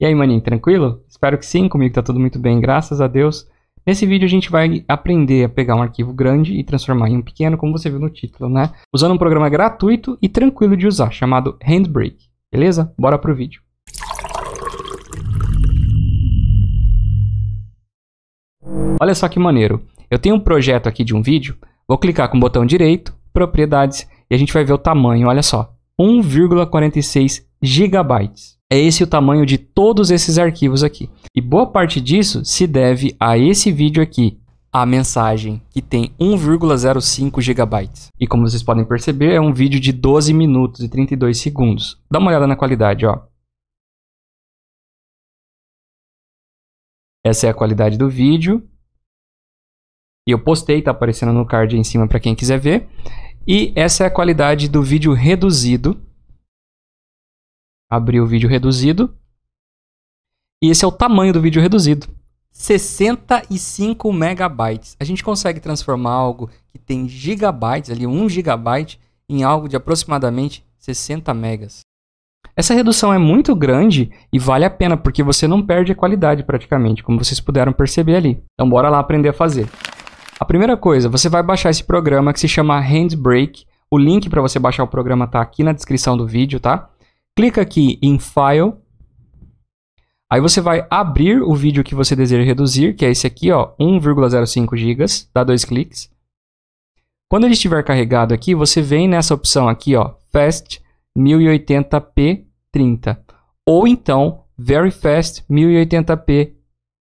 E aí, maninho, tranquilo? Espero que sim, comigo tá tudo muito bem, graças a Deus. Nesse vídeo a gente vai aprender a pegar um arquivo grande e transformar em um pequeno, como você viu no título, né? Usando um programa gratuito e tranquilo de usar, chamado Handbrake. Beleza? Bora pro vídeo. Olha só que maneiro. Eu tenho um projeto aqui de um vídeo, vou clicar com o botão direito, propriedades, e a gente vai ver o tamanho, olha só. 1,46 gigabytes. É esse o tamanho de todos esses arquivos aqui. E boa parte disso se deve a esse vídeo aqui, a mensagem, que tem 1,05 GB. E como vocês podem perceber, é um vídeo de 12 minutos e 32 segundos. Dá uma olhada na qualidade, ó. Essa é a qualidade do vídeo. E eu postei, tá aparecendo no card aí em cima para quem quiser ver. E essa é a qualidade do vídeo reduzido, abrir o vídeo reduzido. E esse é o tamanho do vídeo reduzido. 65 megabytes. A gente consegue transformar algo que tem gigabytes, ali 1 gigabyte, em algo de aproximadamente 60 megas. Essa redução é muito grande e vale a pena porque você não perde a qualidade praticamente, como vocês puderam perceber ali. Então bora lá aprender a fazer. A primeira coisa, você vai baixar esse programa que se chama Handbrake. O link para você baixar o programa está aqui na descrição do vídeo, tá? clica aqui em File. Aí você vai abrir o vídeo que você deseja reduzir, que é esse aqui, ó, 1,05 GB, dá dois cliques. Quando ele estiver carregado aqui, você vem nessa opção aqui, ó, Fast 1080p 30, ou então Very Fast 1080p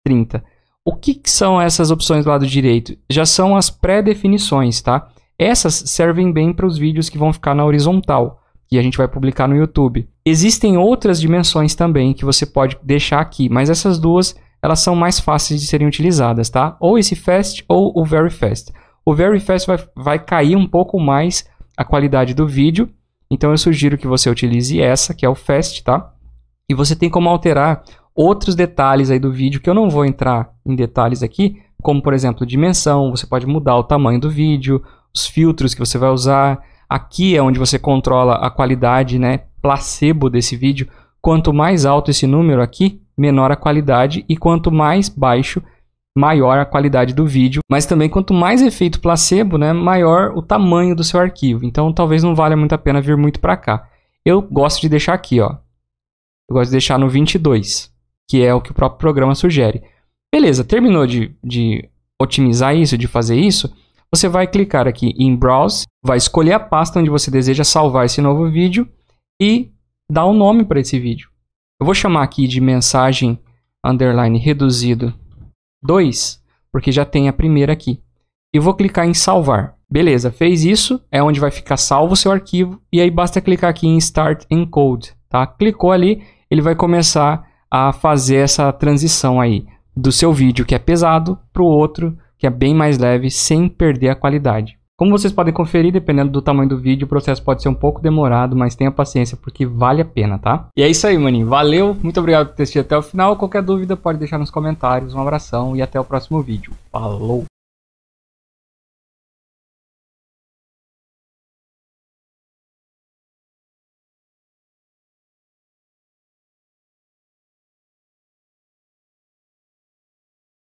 30. O que, que são essas opções do lado direito? Já são as pré-definições, tá? Essas servem bem para os vídeos que vão ficar na horizontal, que a gente vai publicar no YouTube. Existem outras dimensões também que você pode deixar aqui, mas essas duas elas são mais fáceis de serem utilizadas, tá? Ou esse fast ou o very fast. O very fast vai, vai cair um pouco mais a qualidade do vídeo, então eu sugiro que você utilize essa, que é o fast, tá? E você tem como alterar outros detalhes aí do vídeo, que eu não vou entrar em detalhes aqui, como por exemplo dimensão, você pode mudar o tamanho do vídeo, os filtros que você vai usar. Aqui é onde você controla a qualidade, né? placebo desse vídeo, quanto mais alto esse número aqui, menor a qualidade, e quanto mais baixo, maior a qualidade do vídeo, mas também quanto mais efeito placebo, né, maior o tamanho do seu arquivo. Então talvez não valha muito a pena vir muito para cá. Eu gosto de deixar aqui, ó. Eu gosto de deixar no 22, que é o que o próprio programa sugere. Beleza, terminou de, de otimizar isso, de fazer isso, você vai clicar aqui em Browse, vai escolher a pasta onde você deseja salvar esse novo vídeo e dar um nome para esse vídeo. Eu vou chamar aqui de mensagem underline reduzido 2, porque já tem a primeira aqui. E vou clicar em salvar. Beleza, fez isso, é onde vai ficar salvo o seu arquivo e aí basta clicar aqui em Start Encode, tá? Clicou ali, ele vai começar a fazer essa transição aí do seu vídeo que é pesado para o outro que é bem mais leve sem perder a qualidade. Como vocês podem conferir, dependendo do tamanho do vídeo, o processo pode ser um pouco demorado, mas tenha paciência porque vale a pena, tá? E é isso aí, maninho. Valeu, muito obrigado por ter assistido até o final. Qualquer dúvida pode deixar nos comentários. Um abração e até o próximo vídeo. Falou!